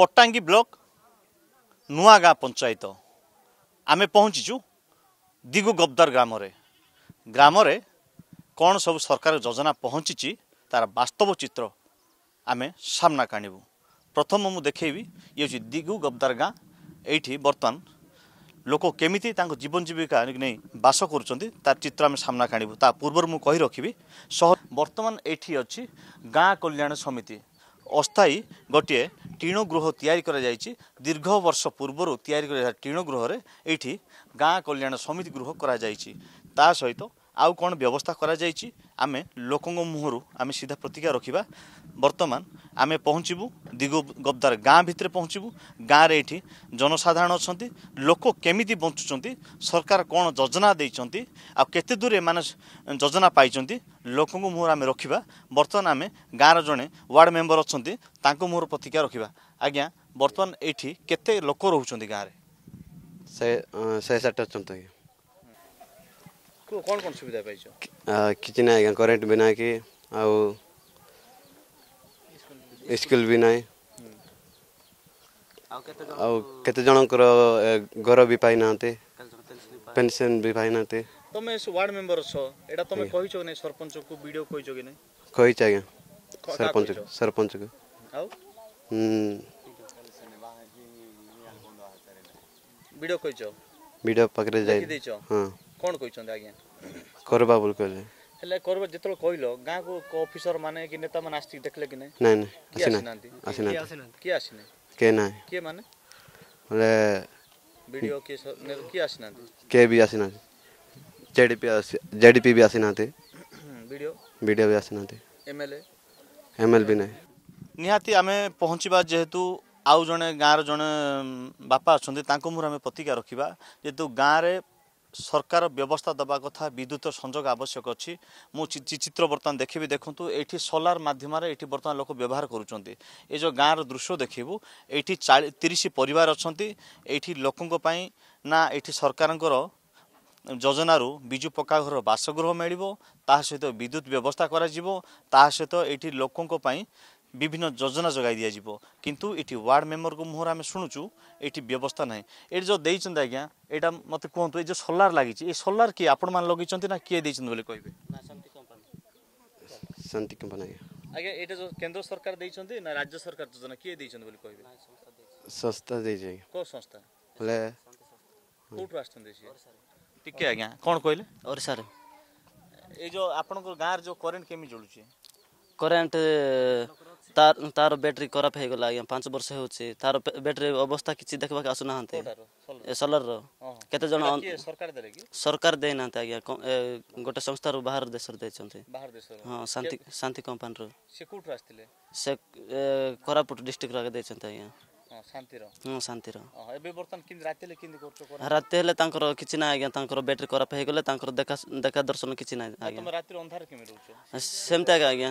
Pottangi block Nuagaon panchayat ଆମେ ପହଞ୍ଚିଛୁ ଦିଗୁ ଗବଦାର ଗ୍ରାମରେ ଗ୍ରାମରେ କ'ଣ ସବୁ ସରକାର ଯୋଜନା ପହଞ୍ଚିଛି ତାର ବାସ୍ତବ ଚିତ୍ର ଆମେ ସାମ୍ନାକୁ ଆଣିବୁ ପ୍ରଥମ ମୁଁ ଦେଖେଇବି ଇଏ ହେଉଛି ଦିଗୁ ଗବଦାର ଗାଁ ଏଇଠି ବର୍ତ୍ତମାନ ଲୋକ କେମିତି ତାଙ୍କ ଜୀବନ ଜୀବିକା ନେଇ ବାସ କରୁଛନ୍ତି ତାର ଚିତ୍ର ଆମେ ସାମ୍ନାକୁ ଆଣିବୁ ତା ପୂର୍ବରୁ ମୁଁ କହି ରଖିବି ସହ ବର୍ତ୍ତମାନ ଏଇଠି ଅଛି ଗାଁ କଲ୍ୟାଣ ସମିତି অস্থায়ী গোটিয়ে ଟିଣଗୃହ ତିଆରି କରାଯାଇଛି ଦୀର୍ଘ ବର୍ଷ ପୂର୍ବରୁ ତିଆରି କରାଯାଇଥିଲା ଟିଣଗୃହରେ ଏଇଠି ଗାଁ କଲ୍ୟାଣ ସମିତି ଗୃହ କରାଯାଇଛି ତା ସହିତ ଆଉ କ'ଣ ବ୍ୟବସ୍ଥା କରାଯାଇଛି ଆମେ ଲୋକଙ୍କ ମୁହଁରୁ ଆମେ ସିଧା ପ୍ରତିକ୍ରିୟା ରଖିବା ବର୍ତ୍ତମାନ ଆମେ ପହଞ୍ଚିବୁ ଦିଗ ଗବଦାର ଗାଁ ଭିତରେ ପହଞ୍ଚିବୁ ଗାଁରେ ଏଠି ଜନସାଧାରଣ ଅଛନ୍ତି ଲୋକ କେମିତି ବଞ୍ଚୁଛନ୍ତି ସରକାର କ'ଣ ଯୋଜନା ଦେଇଛନ୍ତି ଆଉ କେତେ ଦୂର ଏମାନେ ଯୋଜନା ପାଇଛନ୍ତି ଲୋକଙ୍କ ମୁହଁରୁ ଆମେ ରଖିବା ବର୍ତ୍ତମାନ ଆମେ ଗାଁର ଜଣେ ୱାର୍ଡ଼ ମେମ୍ବର ଅଛନ୍ତି ତାଙ୍କ ମୁହଁରୁ ପ୍ରତିକ୍ରିୟା ରଖିବା ଆଜ୍ଞା ବର୍ତ୍ତମାନ ଏଇଠି କେତେ ଲୋକ ରହୁଛନ୍ତି ଗାଁରେ ଶହେ ଶହେ ଷାଠିଏ ଅଛନ୍ତି ଆଜ୍ଞା कौन कौन सुविधा पाई किसी ना आज्ञा करेन्ट भी ना कि आउ स्कूल भी ना ଆଉ କେତେ ଜଣଙ୍କର ଘର ବି ପାଇନାହାନ୍ତି ପେନସନ୍ ବି ପାଇନାହାନ୍ତି ତମେ ୱାର୍ଡ ମେମ୍ବର ଅଛ ଏଇଟା ତମେ କହିଛ କି ନାହିଁ ସରପଞ୍ଚକୁ ଭିଡ଼ିଓ କହିଛ କି ନାହିଁ କହିଛି ଆଜ୍ଞା ସରପଞ୍ଚ ସରପଞ୍ଚକୁ ଆଉ ଭିଡ଼ିଓ କହିଛ ଭିଡ଼ିଓ ପାଖରେ ଯାଇ ଦେଇଛ ହଁ କ'ଣ କହିଛନ୍ତି ଆଜ୍ଞା କରବା ବୋଲି କହିଲେ ହେଲେ କରବା ଯେତେବେଳେ କହିଲ ଗାଁକୁ ଅଫିସର ମାନେ କି ନେତା ମାନେ ଆସିକି ଦେଖିଲେ କି ନାଇଁ ନାଇଁ ନାଇଁ ଆସିନାହାନ୍ତି ଆସିନାହାନ୍ତି କିଏ ଆସିନି କିଏ ନାହିଁ କିଏ ମାନେ ହେଲେ ବିଡ଼ିଓ କିଏ କିଏ ଆସିନାହାନ୍ତି କିଏ ବି ଆସିନାହାନ୍ତି ଜେଡିପି ଜେଡିପି ବି ଆସିନାହାନ୍ତି ବିଡ଼ିଓ ବିଡ଼ିଓ ବି ଆସିନାହାନ୍ତି ଏମଏଲଏ ଏମଏଲ ବି ନାହିଁ ନିହାତି ଆମେ ପହଞ୍ଚିବା ଯେହେତୁ ଆଉ ଜଣେ ଗାଁର ଜଣେ ବାପା ଅଛନ୍ତି ତାଙ୍କ ମୁହଁରେ ଆମେ ପ୍ରତିକା ରଖିବା ଯେହେତୁ ଗାଁରେ সরকার ব্যবস্থা দেওয়া কথা বিদ্যুৎ সংযোগ আবশ্যক অছি মু চিত্র বর্তমান দেখিবি দেখুন এইটি সোলার মাধ্যমে এটি বর্তমান লোক ব্যবহার করছেন এই যে গাঁর দৃশ্য দেখিবু এইটি তিরিশ পরিবার অনেক এইটি লোকঙ্ না এটি সরকারঙ্কর যোজনার বিজু পকা ঘর বাসগৃহ মেলব তা সহ বিদ্যুৎ ব্যবস্থা করা তা সহ এটি লোক ବିଭିନ୍ନ ଯୋଜନା ଯୋଗାଇ ଦିଆଯିବ କିନ୍ତୁ ଏଠି ୱାର୍ଡ଼ ମେମ୍ବରଙ୍କ ମୁହଁରେ ଆମେ ଶୁଣୁଛୁ ଏଠି ବ୍ୟବସ୍ଥା ନାହିଁ ଏଠି ଯେଉଁ ଦେଇଛନ୍ତି ଆଜ୍ଞା ଏଇଟା ମୋତେ କୁହନ୍ତୁ ଏଇ ଯେଉଁ ସୋଲାର ଲାଗିଛି ଏ ସୋଲାର କିଏ ଆପଣମାନେ ଲଗେଇଛନ୍ତି ନା କିଏ ଦେଇଛନ୍ତି ବୋଲି କହିବେ ଶାନ୍ତି କମ୍ପାନୀ ଆଜ୍ଞା ଆଜ୍ଞା ଏଇଟା ଯେଉଁ କେନ୍ଦ୍ର ସରକାର ଦେଇଛନ୍ତି ନା ରାଜ୍ୟ ସରକାର ଯୋଜନା କିଏ ଦେଇଛନ୍ତି ବୋଲି କହିବେ ସଂସ୍ଥା ଦେଇଛି ଆଜ୍ଞା କେଉଁ ସଂସ୍ଥା ହେଲେ କେଉଁଠୁ ଆସିଛନ୍ତି ସିଏ ଟିକେ ଆଜ୍ଞା କ'ଣ କହିଲେ ଓଡ଼ିଶାରେ ଏଇ ଯେଉଁ ଆପଣଙ୍କ ଗାଁରେ ଯେଉଁ କରେଣ୍ଟ କେମିତି ଜଳୁଛି କରେଣ୍ଟ ତାର ତାର ବ୍ୟାଟେରୀ ଖରାପ ହେଇଗଲା ଆଜ୍ଞା ପାଞ୍ଚ ବର୍ଷ ହେଉଛି ତାର ବ୍ୟାଟେରୀ ଅବସ୍ଥା କିଛି ଦେଖିବାକୁ ଆସୁନାହାନ୍ତି ସୋଲାରର କେତେ ଜଣ ସରକାର ଦେଇନାହାନ୍ତି ଆଜ୍ଞା ଗୋଟେ ସଂସ୍ଥାରୁ ବାହାର ଦେଶରେ ଦେଇଛନ୍ତି ହଁ ଶାନ୍ତି ଶାନ୍ତି କମ୍ପାନୀରୁ ସେ କୋରାପୁଟ ଡିଷ୍ଟ୍ରିକ୍ଟରୁ ଆଗେ ଦେଇଛନ୍ତି ଆଜ୍ଞା ହଁ ଶାନ୍ତିର ଏବେ ରାତି ହେଲେ ତାଙ୍କର କିଛି ନାହିଁ ଆଜ୍ଞା ତାଙ୍କର ବ୍ୟାଟେରୀ ଖରାପ ହେଇଗଲେ ତାଙ୍କର ଦେଖା ଦେଖା ଦର୍ଶନ କିଛି ନାହିଁ ଆଜ୍ଞା ଅନ୍ଧାର ସେମିତି ଆଜ୍ଞା ଆଜ୍ଞା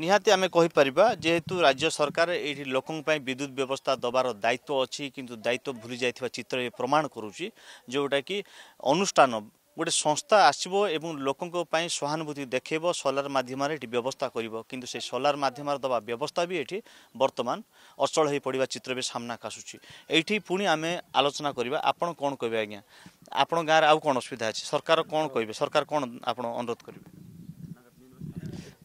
ନିହାତି ଆମେ କହିପାରିବା ଯେହେତୁ ରାଜ୍ୟ ସରକାର ଏଇଠି ଲୋକଙ୍କ ପାଇଁ ବିଦ୍ୟୁତ ବ୍ୟବସ୍ଥା ଦେବାର ଦାୟିତ୍ୱ ଅଛି କିନ୍ତୁ ଦାୟିତ୍ୱ ଭୁଲି ଯାଇଥିବା ଚିତ୍ର ଏ ପ୍ରମାଣ କରୁଛି ଯେଉଁଟାକି ଅନୁଷ୍ଠାନ ଗୋଟେ ସଂସ୍ଥା ଆସିବ ଏବଂ ଲୋକଙ୍କ ପାଇଁ ସହାନୁଭୂତି ଦେଖେଇବ ସୋଲାର ମାଧ୍ୟମରେ ଏଠି ବ୍ୟବସ୍ଥା କରିବ କିନ୍ତୁ ସେ ସୋଲାର ମାଧ୍ୟମରେ ଦେବା ବ୍ୟବସ୍ଥା ବି ଏଠି ବର୍ତ୍ତମାନ ଅଚଳ ହୋଇପଡ଼ିବା ଚିତ୍ର ବି ସାମ୍ନାକୁ ଆସୁଛି ଏଇଠି ପୁଣି ଆମେ ଆଲୋଚନା କରିବା ଆପଣ କ'ଣ କହିବେ ଆଜ୍ଞା ଆପଣଙ୍କ ଗାଁରେ ଆଉ କ'ଣ ଅସୁବିଧା ଅଛି ସରକାର କ'ଣ କହିବେ ସରକାର କ'ଣ ଆପଣ ଅନୁରୋଧ କରିବେ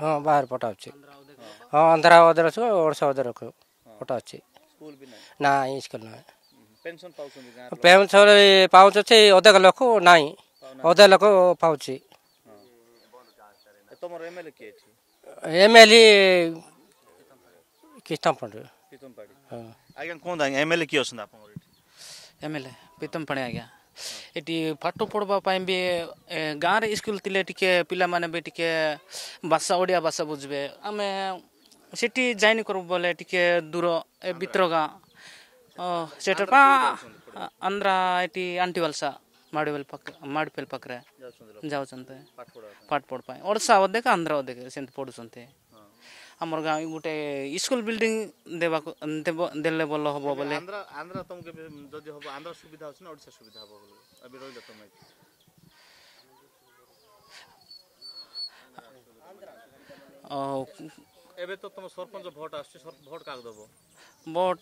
ହଁ ବାହାର ପଠା ଅଛି ହଁ ଅନ୍ଧାର ଅଦରଛୁ ଓଡ଼ିଶା ଅଦରକୁ ପଠା ଅଛି ନା ସ୍କୁଲ ନୁହେଁ ପେନ୍ସନ୍ ପାଉଛୁ ଅଛି ଅଧା ଲୋକ ନାହିଁ ଅଧା ଲୋକ ପାଉଛି ଏମ୍ଏଲ୍ଏ କିସ୍ତମ୍ପାଣ୍ଡି ଆଜ୍ଞା କୁହନ୍ତୁ ଆଜ୍ଞା ଏମ୍ଏଲ୍ଏ କିଏ ଅଛନ୍ତି ଆପଣଙ୍କର ଏମ୍ଏଲ୍ଏ ପ୍ରୀତମ ପାଣ୍ଡେ ଆଜ୍ଞା ଏଠି ପାଠ ପଢ଼ବା ପାଇଁ ବି ଗାଁରେ ସ୍କୁଲ ଥିଲେ ଟିକେ ପିଲାମାନେ ବି ଟିକେ ଭାଷା ଓଡ଼ିଆ ଭାଷା ବୁଝିବେ ଆମେ ସେଠି ଯାଇନି କରୁ ବୋଲେ ଟିକେ ଦୂର ଏ ଭିତର ଗାଁ ସେଟା ଆନ୍ଧ୍ରା ଏଠି ଆଣ୍ଟିବାଲସା ମାଡ଼ିବେଲ ପାଖରେ ମାଡ଼ିପେଲ ପାଖରେ ଯାଉଛନ୍ତି ପାଠ ପଢ଼ ପାଇଁ ଓଡ଼ିଶା ଅଧେକ ଆନ୍ଧ୍ର ଅଧେକ ସେମିତି ପଢ଼ୁଛନ୍ତି ଆମର ଗାଁ ଗୋଟେ ସ୍କୁଲ ବିଲ୍ଡିଂ ଦେବାକୁ ଦେଲେ ଭଲ ହେବ ବୋଲେ ଆନ୍ଧ୍ର ତମକୁ ଯଦି ହେବ ଆନ୍ଧ୍ର ସୁବିଧା ଅଛି ନା ଓଡ଼ିଶା ସୁବିଧା ହେବ ବୋଲେ ଏବେ ରହିଲ ତମେ ଏବେ ତ ତମ ସରପଞ୍ଚ ଭୋଟ ଆସୁଛି ଭୋଟ କାହାକୁ ଦେବ ଭୋଟ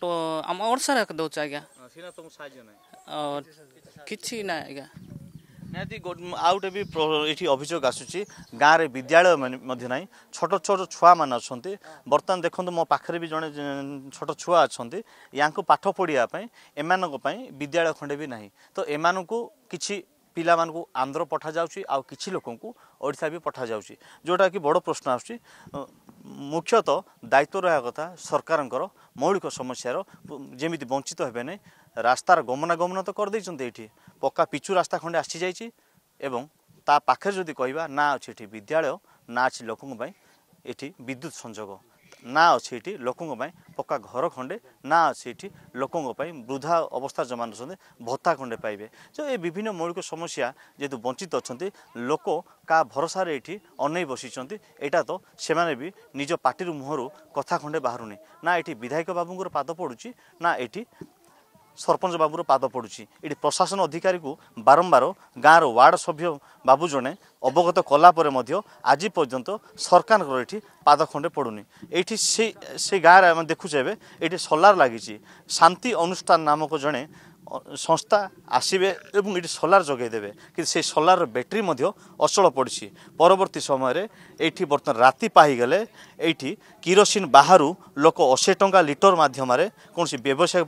ଆମ ଓଡ଼ିଶାରେ ଦେଉଛି ଆଜ୍ଞା ସିନା ତମକୁ ସାହାଯ୍ୟ ନାହିଁ କିଛି ନାହିଁ ଆଜ୍ଞା ନିହାତି ଆଉ ଗୋଟେ ବି ଏଠି ଅଭିଯୋଗ ଆସୁଛି ଗାଁରେ ବିଦ୍ୟାଳୟ ମଧ୍ୟ ନାହିଁ ଛୋଟ ଛୋଟ ଛୁଆମାନେ ଅଛନ୍ତି ବର୍ତ୍ତମାନ ଦେଖନ୍ତୁ ମୋ ପାଖରେ ବି ଜଣେ ଛୋଟ ଛୁଆ ଅଛନ୍ତି ୟାଙ୍କୁ ପାଠ ପଢ଼ିବା ପାଇଁ ଏମାନଙ୍କ ପାଇଁ ବିଦ୍ୟାଳୟ ଖଣ୍ଡେ ବି ନାହିଁ ତ ଏମାନଙ୍କୁ କିଛି ପିଲାମାନଙ୍କୁ ଆନ୍ଧ୍ର ପଠାଯାଉଛି ଆଉ କିଛି ଲୋକଙ୍କୁ ଓଡ଼ିଶା ବି ପଠାଯାଉଛି ଯେଉଁଟାକି ବଡ଼ ପ୍ରଶ୍ନ ଆସୁଛି ମୁଖ୍ୟତଃ ଦାୟିତ୍ୱ ରହିବା କଥା ସରକାରଙ୍କର ମୌଳିକ ସମସ୍ୟାର ଯେମିତି ବଞ୍ଚିତ ହେବେ ନାହିଁ ରାସ୍ତାର ଗମନାଗମନ ତ କରିଦେଇଛନ୍ତି ଏଇଠି ପକ୍କା ପିଚୁ ରାସ୍ତା ଖଣ୍ଡେ ଆସିଯାଇଛି ଏବଂ ତା ପାଖରେ ଯଦି କହିବା ନା ଅଛି ଏଠି ବିଦ୍ୟାଳୟ ନା ଅଛି ଲୋକଙ୍କ ପାଇଁ ଏଠି ବିଦ୍ୟୁତ ସଂଯୋଗ ନା ଅଛି ଏଠି ଲୋକଙ୍କ ପାଇଁ ପକ୍କା ଘର ଖଣ୍ଡେ ନା ଅଛି ଏଠି ଲୋକଙ୍କ ପାଇଁ ବୃଦ୍ଧା ଅବସ୍ଥା ଜମା ନେଉଛନ୍ତି ଭତ୍ତା ଖଣ୍ଡେ ପାଇବେ ଯେଉଁ ଏ ବିଭିନ୍ନ ମୌଳିକ ସମସ୍ୟା ଯେହେତୁ ବଞ୍ଚିତ ଅଛନ୍ତି ଲୋକ କାହା ଭରସାରେ ଏଠି ଅନେଇ ବସିଛନ୍ତି ଏଇଟା ତ ସେମାନେ ବି ନିଜ ପାଟିରୁ ମୁହଁରୁ କଥା ଖଣ୍ଡେ ବାହାରୁନି ନା ଏଠି ବିଧାୟକ ବାବୁଙ୍କର ପାଦ ପଡ଼ୁଛି ନା ଏଠି ସରପଞ୍ଚ ବାବୁର ପାଦ ପଡ଼ୁଛି ଏଠି ପ୍ରଶାସନ ଅଧିକାରୀକୁ ବାରମ୍ବାର ଗାଁର ୱାର୍ଡ଼ ସଭ୍ୟ ବାବୁ ଜଣେ ଅବଗତ କଲାପରେ ମଧ୍ୟ ଆଜି ପର୍ଯ୍ୟନ୍ତ ସରକାରଙ୍କର ଏଠି ପାଦ ଖଣ୍ଡେ ପଡ଼ୁନି ଏଇଠି ସେ ସେ ଗାଁରେ ଆମେ ଦେଖୁଛେ ଏବେ ଏଠି ସୋଲାର ଲାଗିଛି ଶାନ୍ତି ଅନୁଷ୍ଠାନ ନାମକ ଜଣେ ସଂସ୍ଥା ଆସିବେ ଏବଂ ଏଠି ସୋଲାର ଯୋଗାଇଦେବେ କିନ୍ତୁ ସେ ସୋଲାରର ବ୍ୟାଟେରୀ ମଧ୍ୟ ଅଚଳ ପଡ଼ିଛି ପରବର୍ତ୍ତୀ ସମୟରେ ଏଇଠି ବର୍ତ୍ତମାନ ରାତି ପାଇଗଲେ ଏଇଠି କିରୋସିନ ବାହାରୁ ଲୋକ ଅଶୀ ଟଙ୍କା ଲିଟର ମାଧ୍ୟମରେ କୌଣସି ବ୍ୟବସାୟ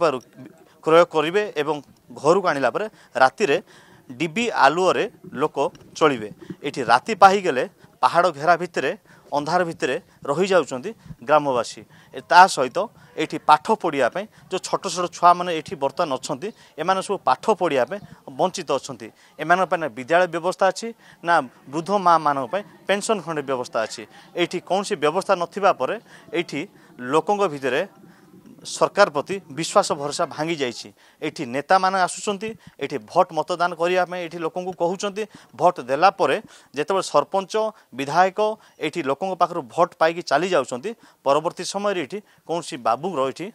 କ୍ରୟ କରିବେ ଏବଂ ଘରକୁ ଆଣିଲା ପରେ ରାତିରେ ଡିବି ଆଲୁଅରେ ଲୋକ ଚଳିବେ ଏଠି ରାତି ପାହିଗଲେ ପାହାଡ଼ ଘେରା ଭିତରେ ଅନ୍ଧାର ଭିତରେ ରହିଯାଉଛନ୍ତି ଗ୍ରାମବାସୀ ତା ସହିତ ଏଠି ପାଠ ପଢ଼ିବା ପାଇଁ ଯେଉଁ ଛୋଟ ଛୋଟ ଛୁଆମାନେ ଏଠି ବର୍ତ୍ତମାନ ଅଛନ୍ତି ଏମାନେ ସବୁ ପାଠ ପଢ଼ିବା ପାଇଁ ବଞ୍ଚିତ ଅଛନ୍ତି ଏମାନଙ୍କ ପାଇଁ ନା ବିଦ୍ୟାଳୟ ବ୍ୟବସ୍ଥା ଅଛି ନା ବୃଦ୍ଧ ମାଆମାନଙ୍କ ପାଇଁ ପେନ୍ସନ୍ ଫଣ୍ଡ ବ୍ୟବସ୍ଥା ଅଛି ଏଇଠି କୌଣସି ବ୍ୟବସ୍ଥା ନଥିବା ପରେ ଏଇଠି ଲୋକଙ୍କ ଭିତରେ সরকার প্রতি বিশ্বাস ভরসা ভাঙ্গি যাইছি এটি নেতা মানে আসুচন্তি এটি ভোট মতদান করা এটি লোক কହୁଛନ୍ତି ভোট দেলা পরে যেতবে সরপঞ্চ বিধায়ক এটি লোক পাখରୁ ভোট পাইকি চালি যাচ্ছেন পরবর্তী সময়ের এটি কৌশি বাবুর এটি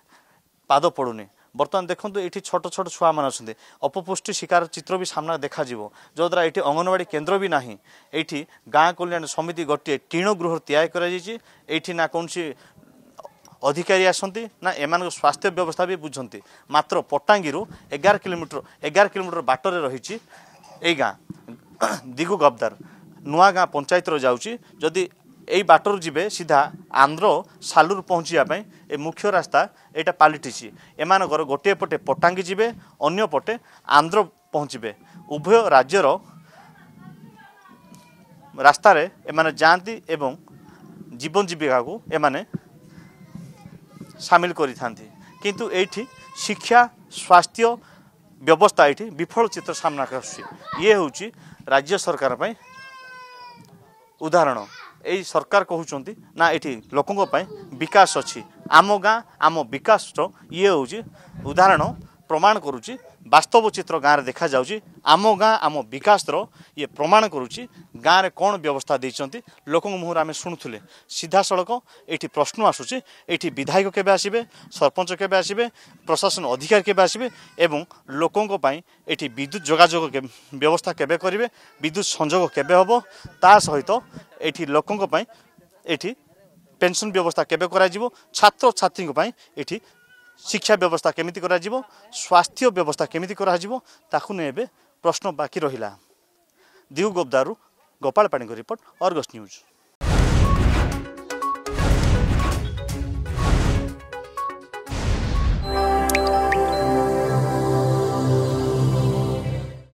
পাদ পড়ুনি বর্তমান দেখুন এটি ছোট ছোট ছুয়া মানে অনেক অপপুষ্টি শিকার চিত্র বি সামনে দেখা যাব যদ্বারা এটি অঙ্গনবাড়ি কেন্দ্র বি না এটি গাঁ কল্যাণ সমিতি গোটিয়ে টিণ গৃহ তিয়ারি করা যাই এইটি না কৌশি ଅଧିକାରୀ ଆସନ୍ତି ନା ଏମାନଙ୍କ ସ୍ୱାସ୍ଥ୍ୟ ବ୍ୟବସ୍ଥା ବି ବୁଝନ୍ତି ମାତ୍ର ପଟ୍ଟାଙ୍ଗୀରୁ ଏଗାର କିଲୋମିଟର ଏଗାର କିଲୋମିଟର ବାଟରେ ରହିଛି ଏଇ ଗାଁ ଦିଗୁ গবদার ନୂଆ ଗାଁ ପଞ୍ଚାୟତର ଯାଉଛି ଯଦି এই বাটর যাবে সিধা আন্ধ্র সালুর পৌঁছাপা এ মুখ্য রাস্তা এটা পাল্টিছি এমানকর গোটিয়ে পটে পটাঙ্গি যাবে অন্য পটে আন্ধ্র পৌঁছবে উভয় রাজ্যর রাস্তায় এমানে যাতে এবং জীবন জীবিকা এমানে ସାମିଲ କରିଥାନ୍ତି କିନ୍ତୁ ଏଇଠି ଶିକ୍ଷା ସ୍ୱାସ୍ଥ୍ୟ ବ୍ୟବସ୍ଥା ଏଇଠି ବିଫଳ ଚିତ୍ର ସାମ୍ନାକୁ ଆସୁଛି ଇଏ ହେଉଛି ରାଜ୍ୟ ସରକାର ପାଇଁ ଉଦାହରଣ ଏଇ ସରକାର କହୁଛନ୍ତି ନା ଏଠି ଲୋକଙ୍କ ପାଇଁ ବିକାଶ ଅଛି ଆମ ଗାଁ ଆମ ବିକାଶର ଇଏ ହେଉଛି ଉଦାହରଣ প্রমাণ করুচি বাস্তব চিত্র গাঁরে দেখা যাচ্ছি আম গাঁ আম বিকাশর ইয়ে প্রমাণ করুচি গাঁরে কোণ ব্যবস্থা দিয়েছেন লোক মুহূর্তে আমি শুণুলে সড়ক এটি প্রশ্ন আসুচি এটি বিধায়ক কেবে আসবে সরপঞ্চ কেবে আসবে প্রশাসন অধিকার কেবে আসবে এবং লোক এটি বিদ্যুৎ যোগাযোগ ব্যবস্থা কেবে করবে বিদ্যুৎ সংযোগ কেবে হব তা সহিত এটি লোক এটি পেনশন ব্যবস্থা কেবে করা ছাত্র ছাত্রী এটি ଶିକ୍ଷା ବ୍ୟବସ୍ଥା କେମିତି କରାଯିବ ସ୍ୱାସ୍ଥ୍ୟ ବ୍ୟବସ୍ଥା କେମିତି କରାଯିବ ତାକୁ ନେଇ ଏବେ ପ୍ରଶ୍ନ ବାକି ରହିଲା ଦିଉ ଗୋବଦାରୁ ଗୋପାଳ ପାଣିଙ୍କ ରିପୋର୍ଟ ଅର୍ଗସ୍ ନ୍ୟୁଜ୍